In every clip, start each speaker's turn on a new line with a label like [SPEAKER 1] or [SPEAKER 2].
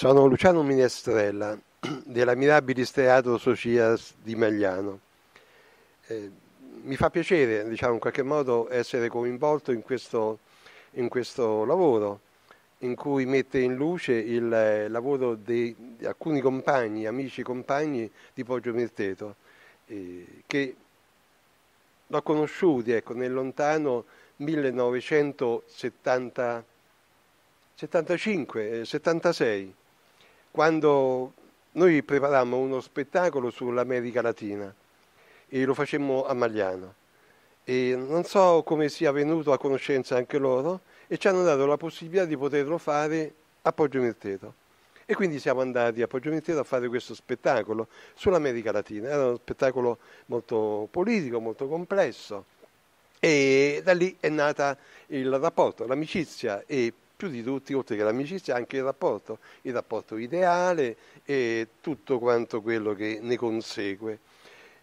[SPEAKER 1] Sono Luciano Minestrella della Mirabilis Teatro Socias di Magliano. Eh, mi fa piacere, diciamo in qualche modo, essere coinvolto in questo, in questo lavoro in cui mette in luce il eh, lavoro di, alcuni compagni, amici compagni di Poggio Mirteto, eh, che l'ho conosciuti ecco, nel lontano 1975-76 quando noi preparammo uno spettacolo sull'America Latina e lo facemmo a Magliano e non so come sia venuto a conoscenza anche loro e ci hanno dato la possibilità di poterlo fare a Poggio Mirteto. E quindi siamo andati a Poggio Mirteto a fare questo spettacolo sull'America Latina. Era uno spettacolo molto politico, molto complesso. E da lì è nata il rapporto, l'amicizia e più di tutti, oltre che l'amicizia, anche il rapporto, il rapporto ideale e tutto quanto quello che ne consegue.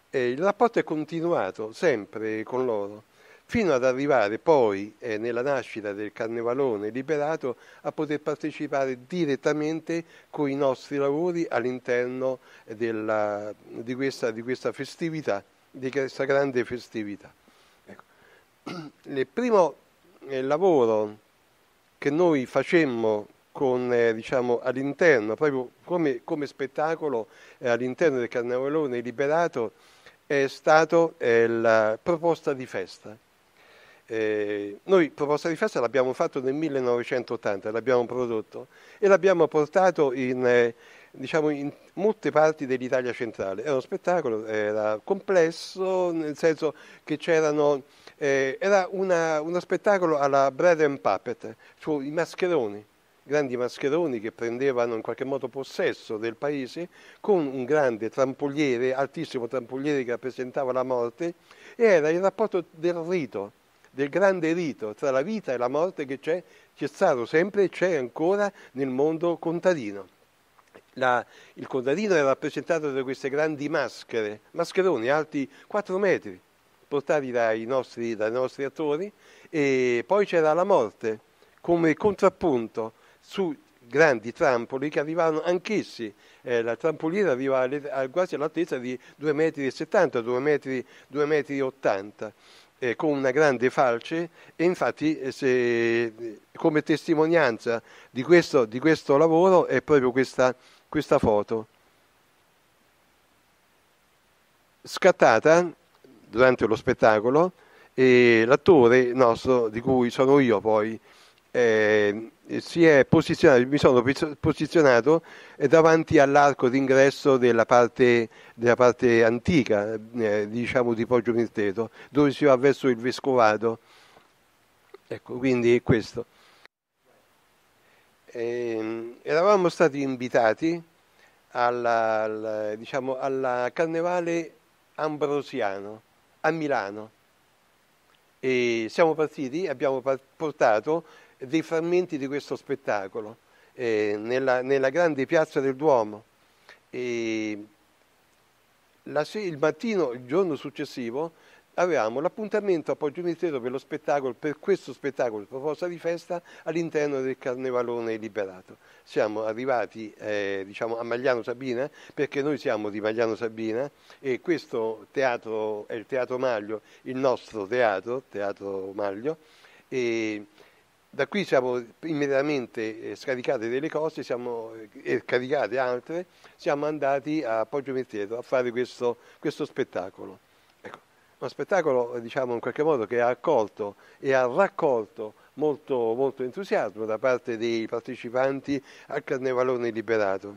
[SPEAKER 1] E il rapporto è continuato sempre con loro, fino ad arrivare poi, eh, nella nascita del carnevalone liberato, a poter partecipare direttamente con i nostri lavori all'interno della, di, questa, di questa festività, di questa grande festività. Ecco. Il primo eh, lavoro che noi facemmo con, eh, diciamo, all'interno, proprio come, come spettacolo eh, all'interno del Carnevalone Liberato, è stata eh, la proposta di festa. Eh, noi proposta di festa l'abbiamo fatto nel 1980, l'abbiamo prodotto e l'abbiamo portato in, eh, diciamo, in molte parti dell'Italia centrale. Era uno spettacolo, era complesso, nel senso che c'erano eh, era una, uno spettacolo alla Bread and Puppet, sui mascheroni, grandi mascheroni che prendevano in qualche modo possesso del paese, con un grande trampoliere, altissimo trampoliere che rappresentava la morte, e era il rapporto del rito, del grande rito tra la vita e la morte che c'è, c'è stato sempre e c'è ancora nel mondo contadino. La, il contadino era rappresentato da queste grandi maschere, mascheroni alti 4 metri, portati dai nostri, dai nostri attori e poi c'era la morte come contrappunto su grandi trampoli che arrivavano anch'essi, eh, la trampoliera arriva quasi all'altezza di 2,70 metri, 2,80 metri, eh, con una grande falce e infatti eh, se, eh, come testimonianza di questo, di questo, lavoro è proprio questa, questa foto scattata durante lo spettacolo e l'attore nostro, di cui sono io poi, eh, mi sono posizionato davanti all'arco d'ingresso della parte, della parte antica eh, diciamo di Poggio Mirteto, dove si va verso il Vescovado. Ecco, quindi è questo. Eh, eravamo stati invitati alla, alla, diciamo, alla Carnevale Ambrosiano a Milano. E siamo partiti, abbiamo portato dei frammenti di questo spettacolo eh, nella, nella, grande piazza del Duomo. La, il mattino, il giorno successivo, avevamo l'appuntamento a Poggio Mistero per, spettacolo, per questo spettacolo proposta di festa all'interno del Carnevalone Liberato. Siamo arrivati eh, diciamo, a Magliano Sabina perché noi siamo di Magliano Sabina e questo teatro è il Teatro Maglio, il nostro teatro, Teatro Maglio. E da qui siamo immediatamente eh, scaricate delle cose siamo, eh, e caricate altre, siamo andati a Poggio Mettiero a fare questo, questo spettacolo. Uno spettacolo, diciamo in qualche modo, che ha accolto e ha raccolto molto, molto entusiasmo da parte dei partecipanti al Carnevalone Liberato.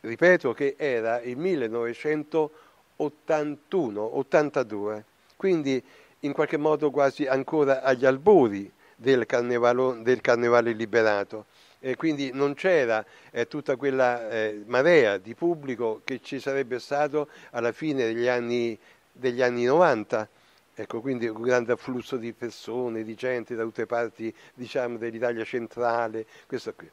[SPEAKER 1] Ripeto che era il 1981-82, quindi in qualche modo quasi ancora agli albori del, del Carnevale Liberato e quindi non c'era eh, tutta quella eh, marea di pubblico che ci sarebbe stato alla fine degli anni, degli anni 90. Ecco, quindi un grande afflusso di persone, di gente da tutte le parti diciamo, dell'Italia centrale, questo qui.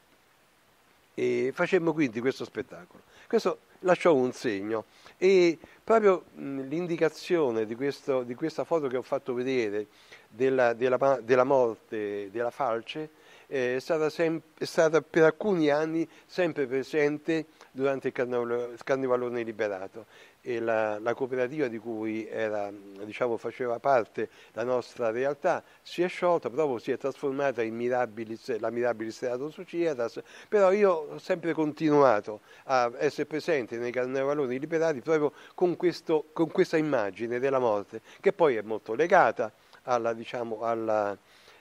[SPEAKER 1] E facemmo quindi questo spettacolo. Questo lasciò un segno e proprio mh, l'indicazione di, questo, di, questa foto che ho fatto vedere della, della, della morte della falce eh, è, stata sem- è, stata per alcuni anni sempre presente durante il carnaval- Carnevalone Liberato e la, la, cooperativa di cui era, diciamo, faceva parte la nostra realtà si è sciolta, proprio si è trasformata in Mirabilis, la Mirabilis Teatro Societas, però io ho sempre continuato a essere presente nei carnevaloni liberati proprio con, questo, con questa immagine della morte, che poi è molto legata alla, diciamo, alla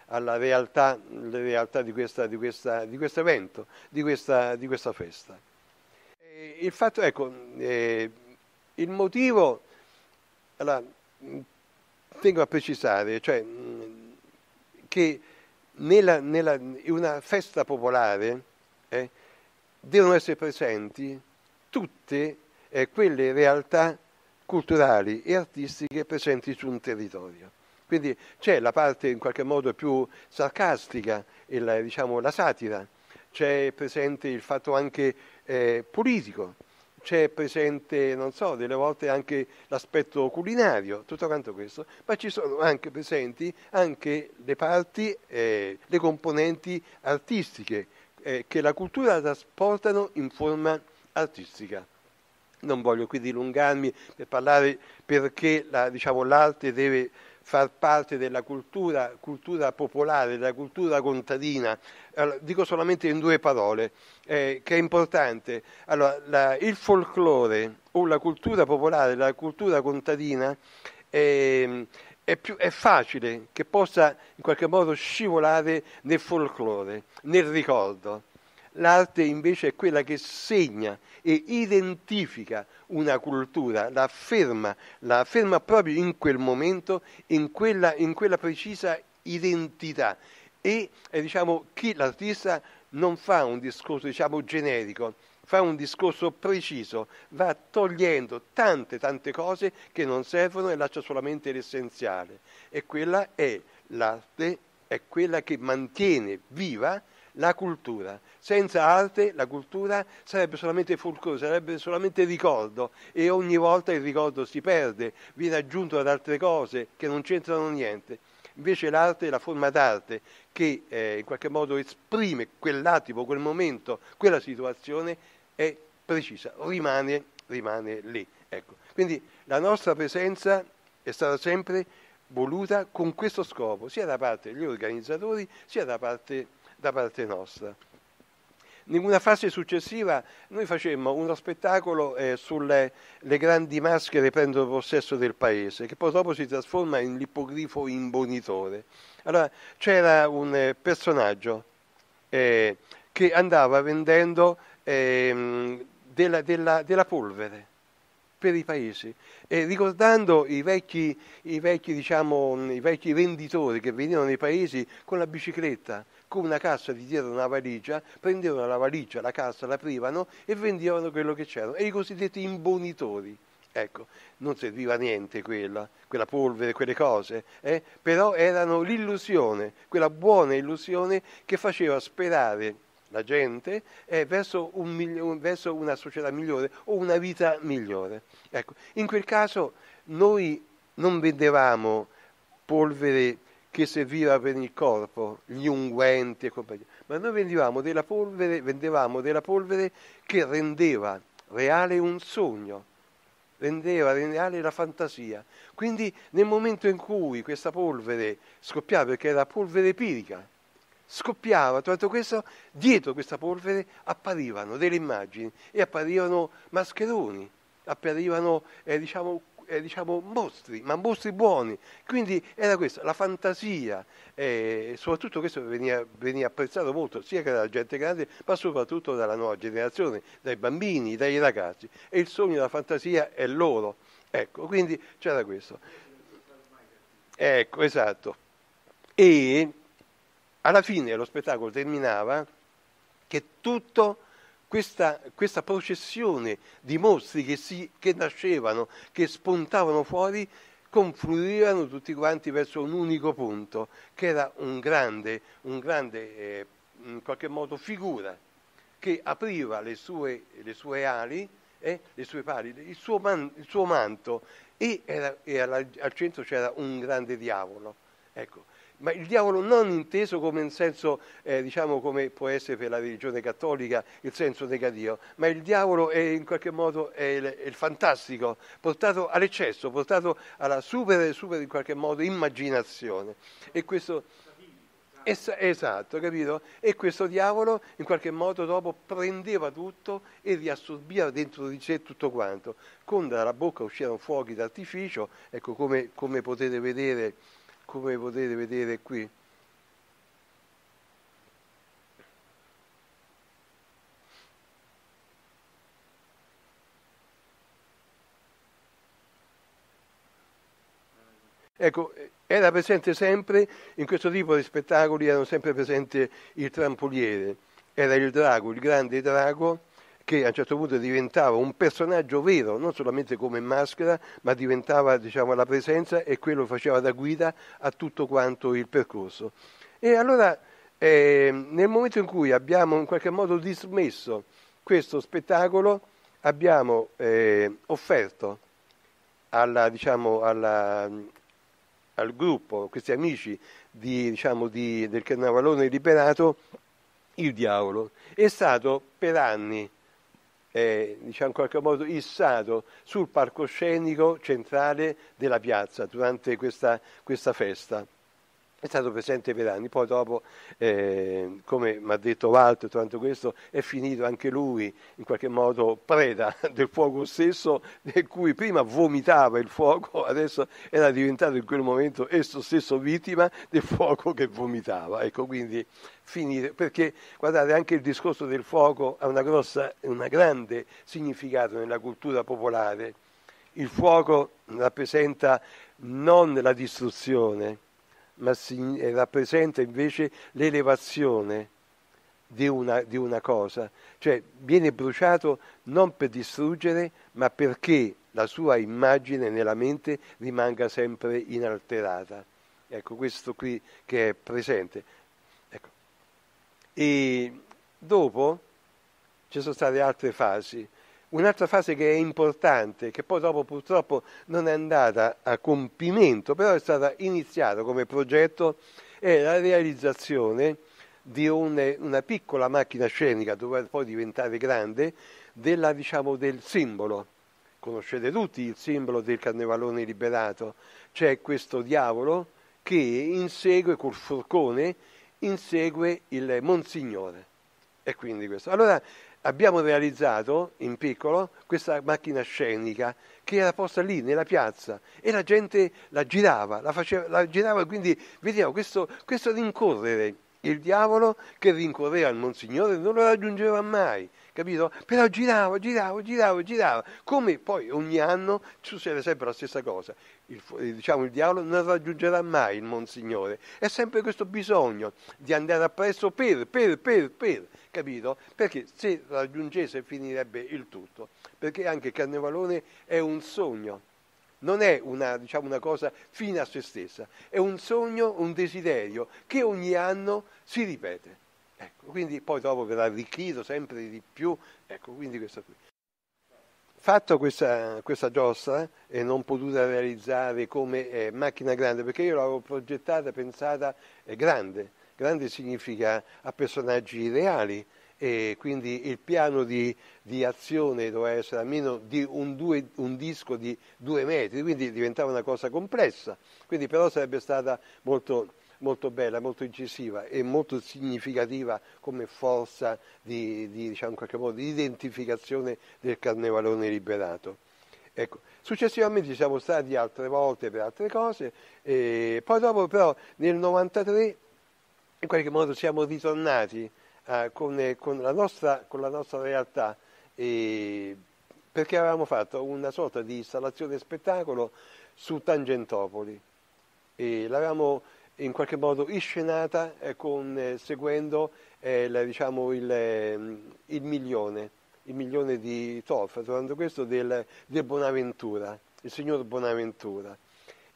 [SPEAKER 1] alla realtà, realtà di, questa, di, questa, di, questo evento, di questa, di questa festa. E il fatto, ecco, eh, il motivo, allora, tengo a precisare, cioè, che nella, nella, una festa popolare eh, devono essere presenti tutte eh, quelle realtà culturali e artistiche presenti su un territorio. Quindi c'è la parte in qualche modo più sarcastica, la, diciamo, la satira, c'è presente il fatto anche eh, politico, c'è presente, non so, delle volte anche l'aspetto culinario, tutto quanto questo, ma ci sono anche presenti anche le parti, eh, le componenti artistiche eh, che la cultura trasportano in forma artistica. Non voglio qui dilungarmi per parlare perché la, diciamo, l'arte deve far parte della cultura, cultura popolare, della cultura contadina. Allora, dico solamente in due parole, eh, che è importante. Allora, la, il folklore o la cultura popolare, la cultura contadina, eh, è, più, è, facile che possa in qualche modo scivolare nel folklore, nel ricordo. L'arte invece è quella che segna e identifica una cultura, la afferma, la afferma proprio in quel momento, in quella, in quella precisa identità. E eh, diciamo, chi l'artista non fa un discorso diciamo, generico, fa un discorso preciso, va togliendo tante tante cose che non servono e lascia solamente l'essenziale. E quella è l'arte, è quella che mantiene viva la cultura. Senza arte la cultura sarebbe solamente folklore, sarebbe solamente ricordo e ogni volta il ricordo si perde, viene aggiunto ad altre cose che non c'entrano niente. Invece l'arte è la forma d'arte che eh, in qualche modo esprime quell'attimo, quel momento, quella situazione è precisa, rimane, rimane lì. Ecco. Quindi la nostra presenza è stata sempre voluta con questo scopo, sia da parte degli organizzatori sia da parte da parte nostra. In una fase successiva noi facemmo uno spettacolo eh, sulle grandi maschere prendono possesso del paese, che poi dopo si trasforma in l'ippogrifo imbonitore. Allora c'era un eh, personaggio eh, che andava vendendo ehm, della, della, della, polvere per i paesi e ricordando i vecchi, i vecchi, diciamo, i vecchi venditori che venivano nei paesi con la bicicletta con una cassa di dietro una valigia, prendevano la valigia, la cassa, la aprivano e vendevano quello che c'erano. E i cosiddetti imbonitori. Ecco, non serviva niente quella, quella polvere, quelle cose, eh? però erano l'illusione, quella buona illusione che faceva sperare la gente eh, verso, un verso, una società migliore o una vita migliore. Ecco, in quel caso noi non vendevamo polvere che serviva per il corpo, gli unguenti e compagnia. Ma noi vendevamo della polvere, vendevamo della polvere che rendeva reale un sogno, rendeva reale la fantasia. Quindi nel momento in cui questa polvere scoppiava, perché era polvere pirica, scoppiava, tutto questo, dietro questa polvere apparivano delle immagini e apparivano mascheroni, apparivano eh, diciamo, eh, diciamo, mostri, ma mostri buoni. Quindi era questo, la fantasia, eh, soprattutto questo veniva, veniva, apprezzato molto sia dalla gente grande, ma soprattutto dalla nuova generazione, dai bambini, dai ragazzi. E il sogno la fantasia è loro. Ecco, quindi c'era questo. Ecco, esatto. E alla fine lo spettacolo terminava che tutto questa, questa processione di mostri che, si, che nascevano, che spuntavano fuori, confluivano tutti quanti verso un unico punto, che era un grande, un grande eh, in qualche modo figura, che apriva le sue, le sue ali, eh, le sue pali, il suo, man, il suo manto, e, era, e alla, al centro c'era un grande diavolo. Ecco, ma il diavolo non inteso come in senso, eh, diciamo come può essere per la religione cattolica il senso negativo, ma il diavolo è in qualche modo è il, è il, fantastico, portato all'eccesso, portato alla super, super in qualche modo immaginazione. E questo, es, esatto, capito? E questo diavolo in qualche modo dopo prendeva tutto e riassorbiva dentro di sé tutto quanto. Con dalla bocca uscivano fuochi d'artificio, ecco come, come potete vedere come potete vedere qui Ecco, era presente sempre, in questo tipo di spettacoli erano sempre presenti il trampoliere, era il drago, il grande drago, che a un certo punto diventava un personaggio vero, non solamente come maschera, ma diventava diciamo, la presenza e quello faceva da guida a tutto quanto il percorso. E allora eh, nel momento in cui abbiamo in qualche modo dismesso questo spettacolo, abbiamo eh, offerto alla, diciamo, alla, al gruppo, questi amici di, diciamo, di, del carnavalone liberato, il diavolo. È stato per anni è diciamo in qualche modo issato sul palcoscenico centrale della piazza durante questa, questa festa è stato presente per anni, poi dopo, eh, come mi ha detto Walter, durante questo è finito anche lui in qualche modo preda del fuoco stesso, di cui prima vomitava il fuoco, adesso era diventato in quel momento esso stesso vittima del fuoco che vomitava. Ecco, quindi finire, perché guardate anche il discorso del fuoco ha una, grossa, una grande significato nella cultura popolare. Il fuoco rappresenta non la distruzione, ma si, eh, rappresenta invece l'elevazione di una, di una cosa, cioè viene bruciato non per distruggere, ma perché la sua immagine nella mente rimanga sempre inalterata. Ecco, questo qui che è presente. Ecco. E dopo ci sono state altre fasi. Un'altra fase che è importante, che poi dopo purtroppo non è andata a compimento, però è stata iniziata come progetto, è la realizzazione di un, una piccola macchina scenica, doveva poi diventare grande, della, diciamo, del simbolo. Conoscete tutti il simbolo del carnevalone liberato, c'è questo diavolo che insegue col forcone, insegue il Monsignore. E quindi questo. Allora abbiamo realizzato in piccolo questa macchina scenica che era posta lì nella piazza e la gente la girava, la, faceva, la girava e quindi vediamo questo, questo rincorrere il diavolo che rincorreva il Monsignore non lo raggiungeva mai capito? Però giravo, giravo, giravo, giravo. Come poi ogni anno succede sempre la stessa cosa. Il, diciamo, il diavolo non raggiungerà mai il Monsignore. È sempre questo bisogno di andare appresso per, per, per, per, capito? Perché se raggiungesse finirebbe il tutto. Perché anche il Carnevalone è un sogno non è una, diciamo, una, cosa fine a se stessa, è un sogno, un desiderio che ogni anno si ripete. Ecco, quindi poi dopo verrà arricchito sempre di più, ecco, quindi questo qui. Fatto questa, questa giostra eh, e non potuta realizzare come eh, macchina grande, perché io l'avevo progettata, pensata eh, grande, grande significa a personaggi reali, e quindi il piano di, di, azione doveva essere almeno di un, due, un, disco di due metri, quindi diventava una cosa complessa, quindi però sarebbe stata molto molto bella, molto incisiva e molto significativa come forza di, di, diciamo modo, di identificazione del carnevalone liberato. Ecco. Successivamente ci siamo stati altre volte per altre cose, poi dopo però nel 1993 in qualche modo siamo ritornati eh, con, con, la nostra, con, la nostra, realtà eh, perché avevamo fatto una sorta di installazione spettacolo su Tangentopoli. E l'avevamo in qualche modo iscenata eh, con, eh, seguendo eh, la, diciamo, il, ehm, il, milione, il milione di Toff, trovando questo del, del Bonaventura, il signor Bonaventura.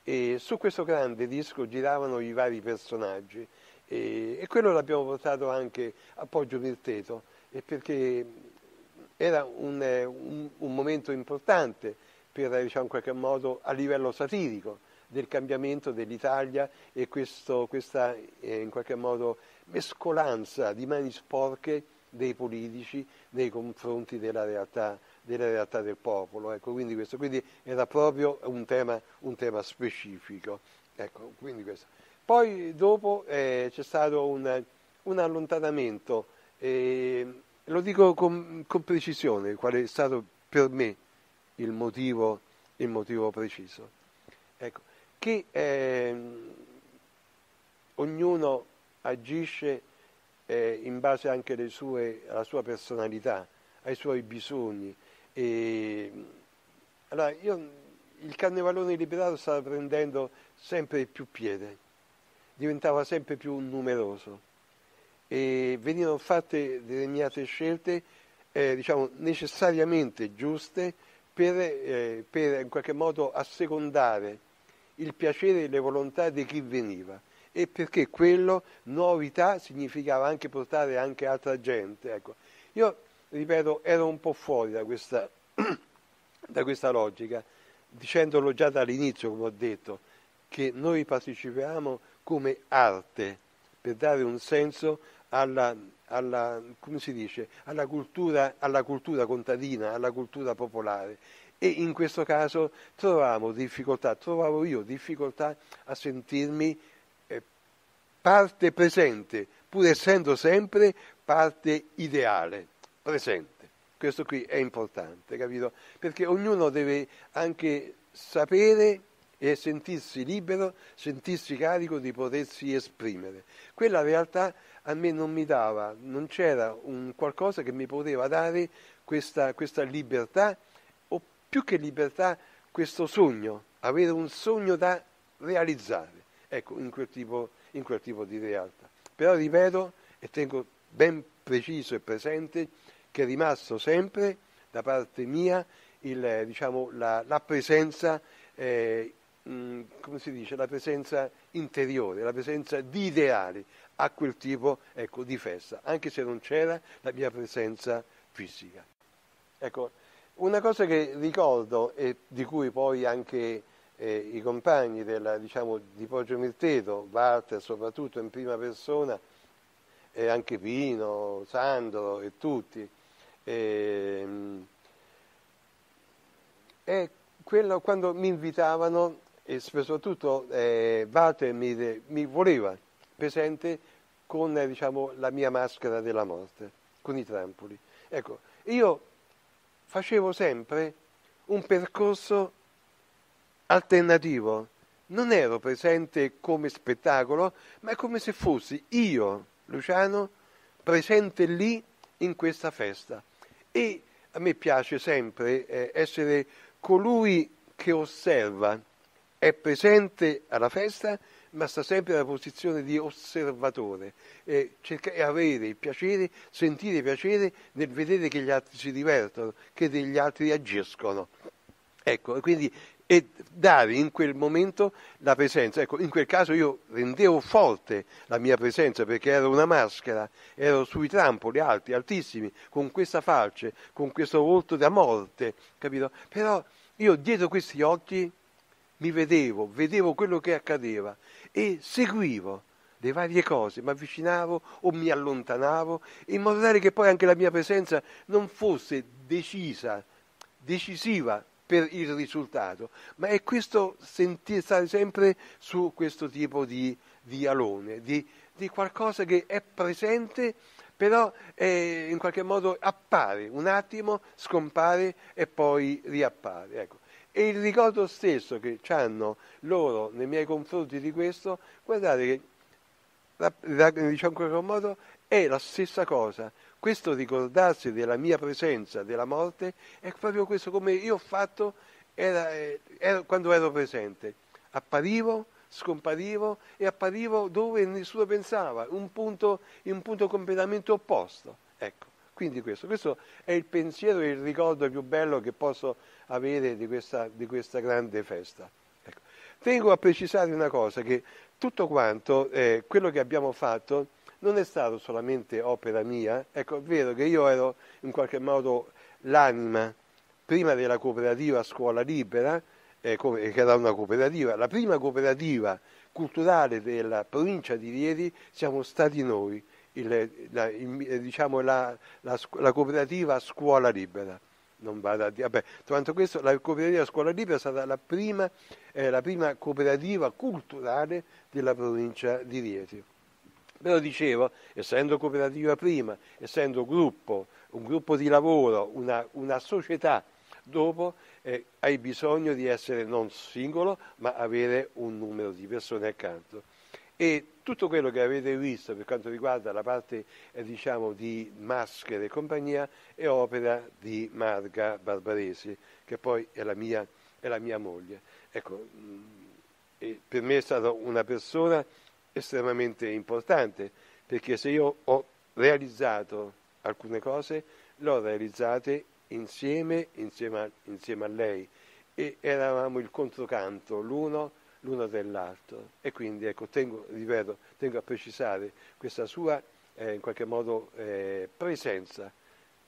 [SPEAKER 1] E su questo grande disco giravano i vari personaggi e, e quello l'abbiamo portato anche a Poggio Mirteto perché era un, un, un momento importante per, diciamo, in qualche modo, a livello satirico del cambiamento dell'Italia e questo, questa eh, in qualche modo mescolanza di mani sporche dei politici nei confronti della realtà, della realtà del popolo. Ecco, quindi, questo, quindi era proprio un tema, un tema specifico. Ecco, Poi dopo eh, c'è stato un, un allontanamento, eh, lo dico con, con precisione, qual è stato per me il motivo, il motivo preciso. Ecco che eh, ognuno agisce eh, in base anche sue, alla sua personalità, ai suoi bisogni. E, allora io, il carnevalone liberato stava prendendo sempre più piede, diventava sempre più numeroso e venivano fatte determinate scelte eh, diciamo, necessariamente giuste per, eh, per in qualche modo assecondare il piacere e le volontà di chi veniva e perché quello, novità, significava anche portare anche altra gente. Ecco. Io, ripeto, ero un po' fuori da questa, da questa logica, dicendolo già dall'inizio, come ho detto, che noi partecipiamo come arte per dare un senso alla, alla, dice, alla, cultura, alla cultura contadina, alla cultura popolare e in questo caso trovavo difficoltà, trovavo io difficoltà a sentirmi eh, parte presente, pur essendo sempre parte ideale, presente. Questo qui è importante, capito? Perché ognuno deve anche sapere e sentirsi libero, sentirsi carico di potersi esprimere. Quella realtà a me non mi dava, non c'era un qualcosa che mi poteva dare questa, questa libertà più che libertà questo sogno, avere un sogno da realizzare, ecco, in quel tipo, in quel tipo di realtà. Però ripeto e tengo ben preciso e presente che è rimasto sempre da parte mia il, diciamo, la, la, presenza, eh, mh, come si dice, la presenza interiore, la presenza di ideali a quel tipo ecco, di festa, anche se non c'era la mia presenza fisica. Ecco, una cosa che ricordo e di cui poi anche eh, i compagni della, diciamo, di Poggio Mirteto, Walter soprattutto in prima persona, eh, anche Pino, Sandro e tutti, eh, è quello quando mi invitavano e soprattutto eh, Walter mi, mi voleva presente con diciamo, la mia maschera della morte, con i trampoli. Ecco, io facevo sempre un percorso alternativo. Non ero presente come spettacolo, ma come se fossi io, Luciano, presente lì in questa festa. E a me piace sempre eh, essere colui che osserva, è presente alla festa ma sta sempre nella posizione di osservatore e, cercare, avere il piacere, sentire il piacere nel vedere che gli altri si divertono, che degli altri agiscono. Ecco, quindi e dare in quel momento la presenza. Ecco, in quel caso io rendevo forte la mia presenza perché ero una maschera, ero sui trampoli alti, altissimi, con questa falce, con questo volto da morte, capito? Però io dietro questi occhi mi vedevo, vedevo quello che accadeva e seguivo le varie cose, mi avvicinavo o mi allontanavo, in modo tale che poi anche la mia presenza non fosse decisa, decisiva per il risultato, ma è questo sentire, stare sempre su questo tipo di, di alone, di, di qualcosa che è presente però eh, in qualche modo appare un attimo, scompare e poi riappare. Ecco. E il ricordo stesso che hanno loro nei miei confronti di questo, guardate che, diciamo in qualche modo, è la stessa cosa. Questo ricordarsi della mia presenza, della morte, è proprio questo come io ho fatto era, eh, era, quando ero presente. Apparivo, scomparivo e apparivo dove nessuno pensava, un punto, in un punto completamente opposto. Ecco. Quindi questo, questo è il pensiero e il ricordo più bello che posso avere di questa, di questa grande festa. Ecco. Tengo a precisare una cosa, che tutto quanto eh, quello che abbiamo fatto non è stato solamente opera mia, ecco, è vero che io ero in qualche modo l'anima prima della cooperativa Scuola Libera, eh, che era una cooperativa, la prima cooperativa culturale della provincia di Rieti siamo stati noi il, la, il, eh, diciamo la, la, la, cooperativa Scuola Libera. Non vado a vabbè, questo, la cooperativa Scuola Libera è stata la prima, eh, la prima cooperativa culturale della provincia di Rieti. Però dicevo, essendo cooperativa prima, essendo gruppo, un gruppo di lavoro, una, una società dopo eh, hai bisogno di essere non singolo ma avere un numero di persone accanto. E tutto quello che avete visto per quanto riguarda la parte eh, diciamo, di maschere e compagnia è opera di Marga Barbaresi, che poi è la mia, è la mia moglie. Ecco, mm, per me è stata una persona estremamente importante, perché se io ho realizzato alcune cose, le ho realizzate insieme, insieme a, insieme a lei, e eravamo il controcanto l'uno l'una dell'altro. E quindi, ecco, tengo, ripeto, tengo a precisare questa sua, eh, in qualche modo, eh, presenza,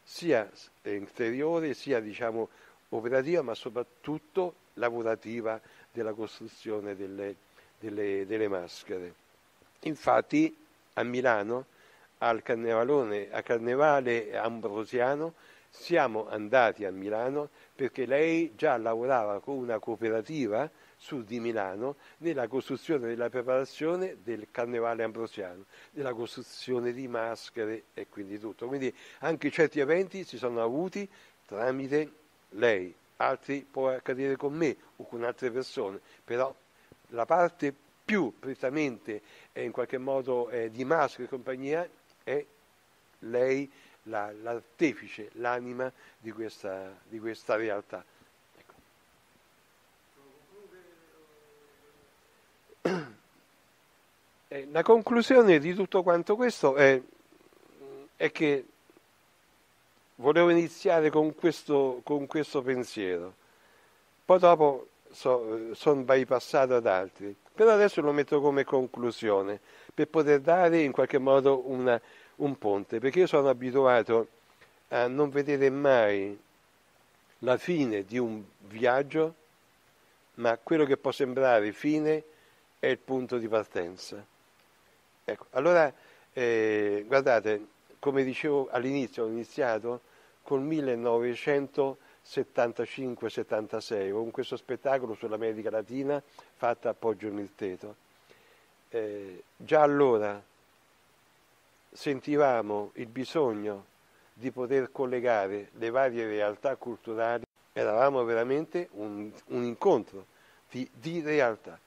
[SPEAKER 1] sia interiore, sia, diciamo, operativa, ma soprattutto lavorativa della costruzione delle, delle, delle maschere. Infatti, a Milano, al carnevalone, a Carnevale Ambrosiano, siamo andati a Milano perché lei già lavorava con una cooperativa sud di Milano nella costruzione della preparazione del carnevale ambrosiano, nella costruzione di maschere e quindi tutto. Quindi anche certi eventi si sono avuti tramite lei, altri può accadere con me o con altre persone, però la parte più prettamente eh, in qualche modo eh, di maschere e compagnia è lei la, l'artefice, l'anima di questa, di questa realtà. Ecco. Eh, la conclusione di tutto quanto questo è, è che volevo iniziare con questo, con questo pensiero, poi dopo so, sono bypassato ad altri, però adesso lo metto come conclusione per poter dare in qualche modo una, un ponte, perché io sono abituato a non vedere mai la fine di un viaggio, ma quello che può sembrare fine è il punto di partenza. Ecco, allora, eh, guardate, come dicevo all'inizio, ho iniziato col 1975-76, con questo spettacolo sull'America Latina fatta a Poggio Mirteto eh, già allora sentivamo il bisogno di poter collegare le varie realtà culturali, eravamo veramente un, un incontro di, di realtà.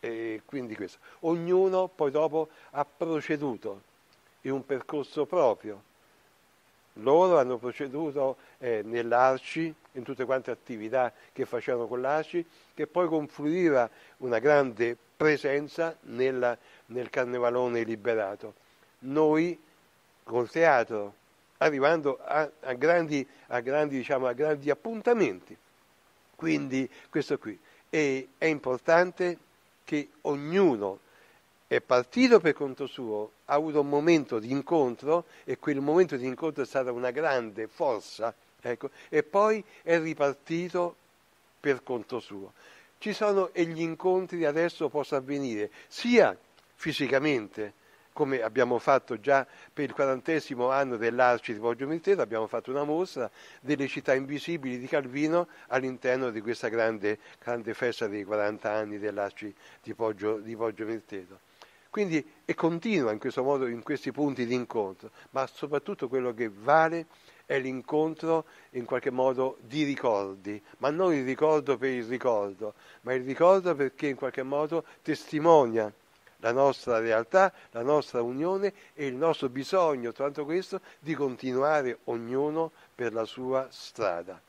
[SPEAKER 1] E quindi questo. Ognuno poi dopo ha proceduto in un percorso proprio. Loro hanno proceduto eh, nell'Arci, in tutte quante attività che facevano con l'Arci, che poi confluiva una grande presenza nella, nel carnevalone liberato. Noi col teatro, arrivando a, a, grandi, a, grandi, diciamo, a grandi, appuntamenti. Quindi questo qui. E è importante che ognuno è partito per conto suo, ha avuto un momento di incontro e quel momento di incontro è stata una grande forza, ecco, e poi è ripartito per conto suo ci sono e gli incontri adesso possono avvenire sia fisicamente, come abbiamo fatto già per il quarantesimo anno dell'Arci di Poggio Mirteta, abbiamo fatto una mostra delle città invisibili di Calvino all'interno di questa grande, grande festa dei 40 anni dell'Arci di Poggio, di Poggio Mirteta. Quindi e continua in questo modo in questi punti di incontro, ma soprattutto quello che vale è l'incontro in qualche modo di ricordi, ma non il ricordo per il ricordo, ma il ricordo perché in qualche modo testimonia la nostra realtà, la nostra unione e il nostro bisogno, tanto questo, di continuare ognuno per la sua strada.